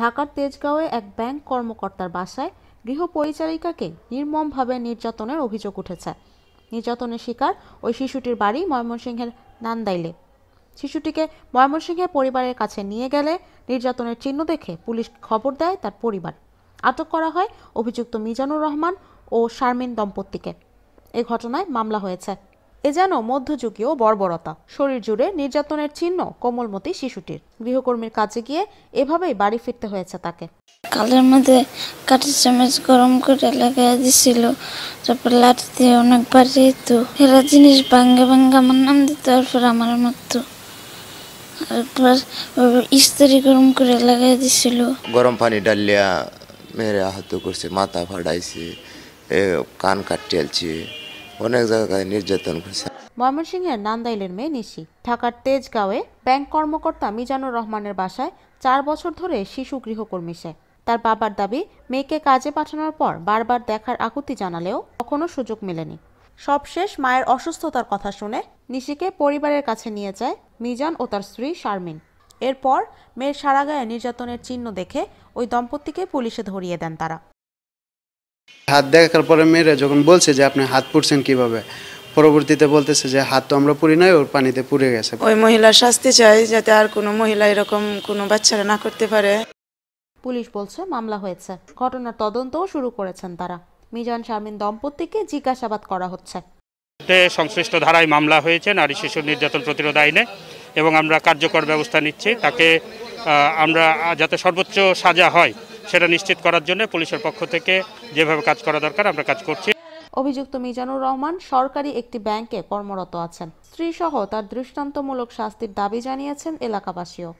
ঢাকার তেজগাঁওয়ে এক ব্যাংক কর্মকর্তার বাসায় গৃহপরিচারিকাকে নির্মমভাবে নির্যাতনের অভিযোগ উঠেছে নির্যাতনের শিকার ওই শিশুটির বাড়ি ময়মনসিংহের নান্দাইলে শিশুটিকে ময়মনসিংহের পরিবারের কাছে নিয়ে গেলে নির্যাতনের চিহ্ন দেখে পুলিশ খবর দেয় তার পরিবার আটক করা হয় অভিযুক্ত মিজানুর রহমান ও শারমিন দম্পতিকে এ ঘটনায় মামলা হয়েছে এ যেন মধ্যযুগীয় বর্বরতা শরীর জুড়ে নির্যাতনের চিহ্ন কোমলমতি শিশুটির গৃহকর্মীর কাছে গিয়ে এভাবেই বাড়ি ফিরতে হয়েছে তাকে কালের মধ্যে কাঠের চামচ গরম করে লাগাই দিছিল তারপর লাঠি দিয়ে অনেকবার যেত এরা জিনিস ভাঙ্গে ভাঙ্গে আমার নাম দিত তারপর আমার মতো তারপর ইস্তারি গরম করে লাগাই দিছিল গরম পানি ডালিয়া মেয়েরা আহত করছে মাথা ফাটাইছে কান কাটিয়েছে অনেক জায়গায় নির্যাতন করছে ময়মনসিংহের নান্দাইলের মেয়ে নিশি ঢাকার তেজগাঁওয়ে ব্যাংক কর্মকর্তা মিজানুর রহমানের বাসায় চার বছর ধরে শিশু গৃহকর্মী সে তার বাবার দাবি মেয়েকে কাজে পাঠানোর পর বারবার দেখার আকুতি জানালেও কখনো সুযোগ মেলেনি সবশেষ মায়ের অসুস্থতার কথা শুনে নিশিকে পরিবারের কাছে নিয়ে যায় মিজান ও তার স্ত্রী শারমিন এরপর মেয়ের সারা নির্যাতনের চিহ্ন দেখে ওই দম্পতিকে পুলিশে ধরিয়ে দেন তারা হাত দেখার পরে মেরে যখন বলছে যে আপনি হাত পুড়ছেন কিভাবে পরবর্তীতে বলতেছে যে হাত তো আমরা পুড়ি নাই ওর পানিতে পুড়ে গেছে ওই মহিলার শাস্তি চাই যাতে আর কোনো মহিলা এরকম কোনো বাচ্চারা না করতে পারে পুলিশ বলছে মামলা হয়েছে ঘটনার তদন্তও শুরু করেছেন তারা মিজান শারমিন দম্পতিকে জিজ্ঞাসাবাদ করা হচ্ছে সংশ্লিষ্ট ধারায় মামলা হয়েছে নারী শিশু নির্যাতন প্রতিরোধ আইনে এবং আমরা কার্যকর ব্যবস্থা নিচ্ছি তাকে আমরা যাতে সর্বোচ্চ সাজা হয় সেটা নিশ্চিত করার জন্য পুলিশের পক্ষ থেকে যেভাবে কাজ করা দরকার আমরা কাজ করছি অভিযুক্ত মিজানুর রহমান সরকারি একটি ব্যাংকে কর্মরত আছেন স্ত্রীসহ তার দৃষ্টান্তমূলক শাস্তির দাবি জানিয়েছেন এলাকাবাসীও